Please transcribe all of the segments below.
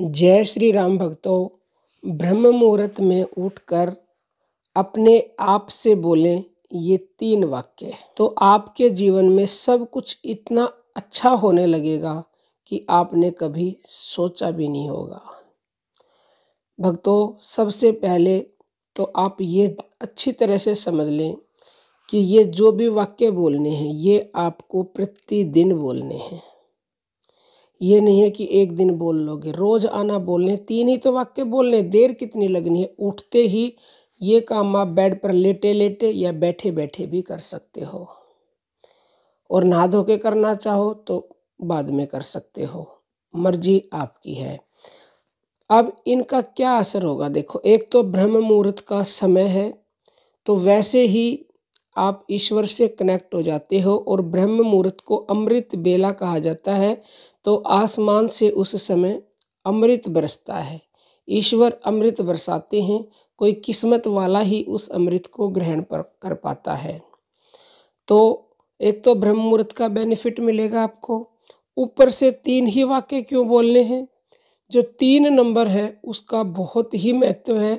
जय श्री राम भक्तों ब्रह्म मुहूर्त में उठकर अपने आप से बोलें ये तीन वाक्य तो आपके जीवन में सब कुछ इतना अच्छा होने लगेगा कि आपने कभी सोचा भी नहीं होगा भक्तों सबसे पहले तो आप ये अच्छी तरह से समझ लें कि ये जो भी वाक्य बोलने हैं ये आपको प्रतिदिन बोलने हैं ये नहीं है कि एक दिन बोल लोगे रोज़ आना बोलने तीन ही तो वाक्य बोलने देर कितनी लगनी है उठते ही ये काम आप बेड पर लेटे लेटे या बैठे बैठे भी कर सकते हो और नहा धो के करना चाहो तो बाद में कर सकते हो मर्जी आपकी है अब इनका क्या असर होगा देखो एक तो ब्रह्म मुहूर्त का समय है तो वैसे ही आप ईश्वर से कनेक्ट हो जाते हो और ब्रह्म मुहूर्त को अमृत बेला कहा जाता है तो आसमान से उस समय अमृत बरसता है ईश्वर अमृत बरसाते हैं कोई किस्मत वाला ही उस अमृत को ग्रहण पर कर पाता है तो एक तो ब्रह्म मुहूर्त का बेनिफिट मिलेगा आपको ऊपर से तीन ही वाक्य क्यों बोलने हैं जो तीन नंबर है उसका बहुत ही महत्व है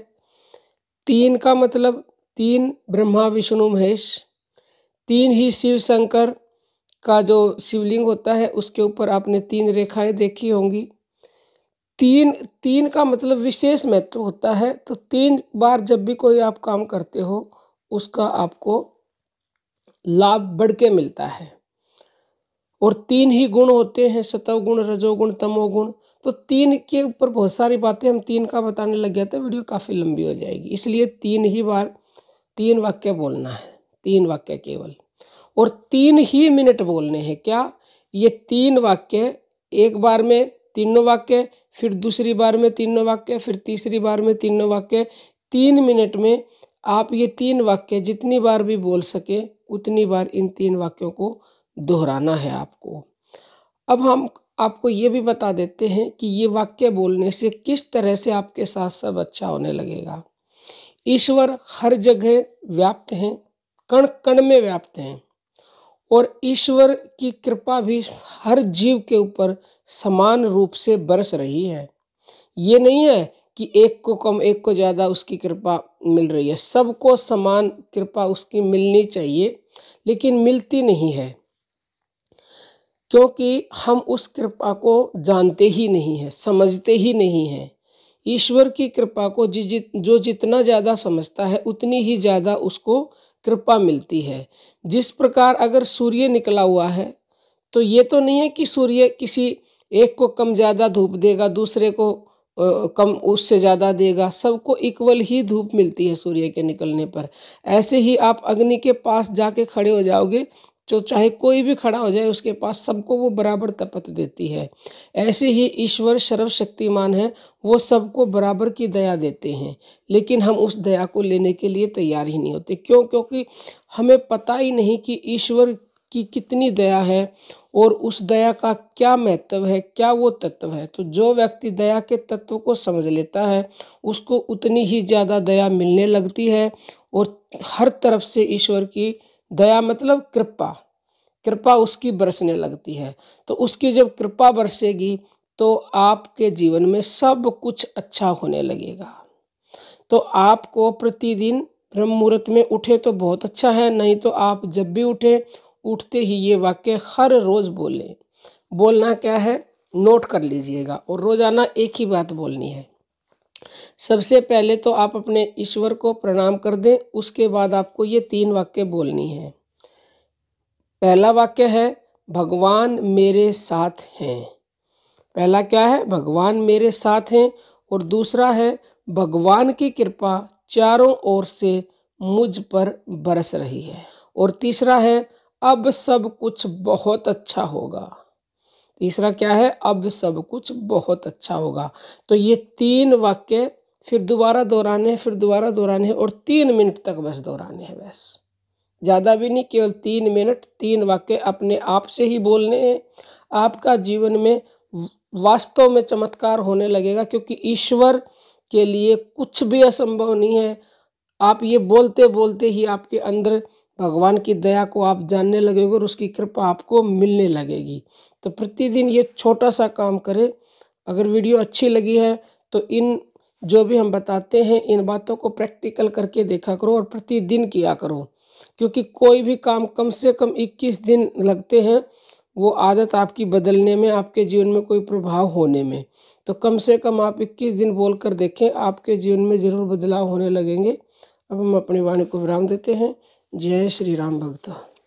तीन का मतलब तीन ब्रह्मा विष्णु महेश तीन ही शिव शंकर का जो शिवलिंग होता है उसके ऊपर आपने तीन रेखाएं देखी होंगी तीन तीन का मतलब विशेष महत्व होता है तो तीन बार जब भी कोई आप काम करते हो उसका आपको लाभ बढ़ के मिलता है और तीन ही गुण होते हैं गुण रजोगुण तमोगुण तो तीन के ऊपर बहुत सारी बातें हम तीन का बताने लग गया था वीडियो काफ़ी लंबी हो जाएगी इसलिए तीन ही बार तीन वाक्य बोलना है तीन वाक्य केवल और तीन ही मिनट बोलने हैं क्या ये तीन वाक्य एक बार में तीनों वाक्य फिर दूसरी बार में तीनों वाक्य फिर तीसरी बार में तीनों वाक्य तीन मिनट में आप ये तीन वाक्य जितनी बार भी बोल सके उतनी बार इन तीन वाक्यों को दोहराना है आपको अब हम आपको ये भी बता देते हैं कि ये वाक्य बोलने से किस तरह से आपके साथ सब अच्छा होने लगेगा ईश्वर हर जगह व्याप्त हैं कण कण में व्याप्त हैं और ईश्वर की कृपा भी हर जीव के ऊपर समान रूप से बरस रही है ये नहीं है कि एक को कम एक को ज़्यादा उसकी कृपा मिल रही है सबको समान कृपा उसकी मिलनी चाहिए लेकिन मिलती नहीं है क्योंकि हम उस कृपा को जानते ही नहीं हैं समझते ही नहीं हैं ईश्वर की कृपा को जित जो जितना ज़्यादा समझता है उतनी ही ज़्यादा उसको कृपा मिलती है जिस प्रकार अगर सूर्य निकला हुआ है तो ये तो नहीं है कि सूर्य किसी एक को कम ज़्यादा धूप देगा दूसरे को कम उससे ज़्यादा देगा सबको इक्वल ही धूप मिलती है सूर्य के निकलने पर ऐसे ही आप अग्नि के पास जाके खड़े हो जाओगे जो चाहे कोई भी खड़ा हो जाए उसके पास सबको वो बराबर तपत देती है ऐसे ही ईश्वर सर्वशक्तिमान है वो सबको बराबर की दया देते हैं लेकिन हम उस दया को लेने के लिए तैयार ही नहीं होते क्यों क्योंकि हमें पता ही नहीं कि ईश्वर की कितनी दया है और उस दया का क्या महत्व है क्या वो तत्व है तो जो व्यक्ति दया के तत्व को समझ लेता है उसको उतनी ही ज़्यादा दया मिलने लगती है और हर तरफ से ईश्वर की दया मतलब कृपा कृपा उसकी बरसने लगती है तो उसकी जब कृपा बरसेगी तो आपके जीवन में सब कुछ अच्छा होने लगेगा तो आपको प्रतिदिन ब्रह्म मुहूर्त में उठे तो बहुत अच्छा है नहीं तो आप जब भी उठे उठते ही ये वाक्य हर रोज़ बोलें बोलना क्या है नोट कर लीजिएगा और रोज़ाना एक ही बात बोलनी है सबसे पहले तो आप अपने ईश्वर को प्रणाम कर दें उसके बाद आपको ये तीन वाक्य बोलनी है पहला वाक्य है भगवान मेरे साथ हैं पहला क्या है भगवान मेरे साथ हैं और दूसरा है भगवान की कृपा चारों ओर से मुझ पर बरस रही है और तीसरा है अब सब कुछ बहुत अच्छा होगा तीसरा क्या है अब सब कुछ बहुत अच्छा होगा तो ये तीन वाक्य फिर दोबारा दोहराने फिर दोबारा दोहराने और तीन मिनट तक बस दोहराने हैं बस ज़्यादा भी नहीं केवल तीन मिनट तीन वाक्य अपने आप से ही बोलने हैं आपका जीवन में वास्तव में चमत्कार होने लगेगा क्योंकि ईश्वर के लिए कुछ भी असंभव नहीं है आप ये बोलते बोलते ही आपके अंदर भगवान की दया को आप जानने लगेगे और उसकी कृपा आपको मिलने लगेगी तो प्रतिदिन ये छोटा सा काम करें अगर वीडियो अच्छी लगी है तो इन जो भी हम बताते हैं इन बातों को प्रैक्टिकल करके देखा करो और प्रतिदिन किया करो क्योंकि कोई भी काम कम से कम 21 दिन लगते हैं वो आदत आपकी बदलने में आपके जीवन में कोई प्रभाव होने में तो कम से कम आप 21 दिन बोल कर देखें आपके जीवन में ज़रूर बदलाव होने लगेंगे अब हम अपनी वाणी को विराम देते हैं जय श्री राम भक्तों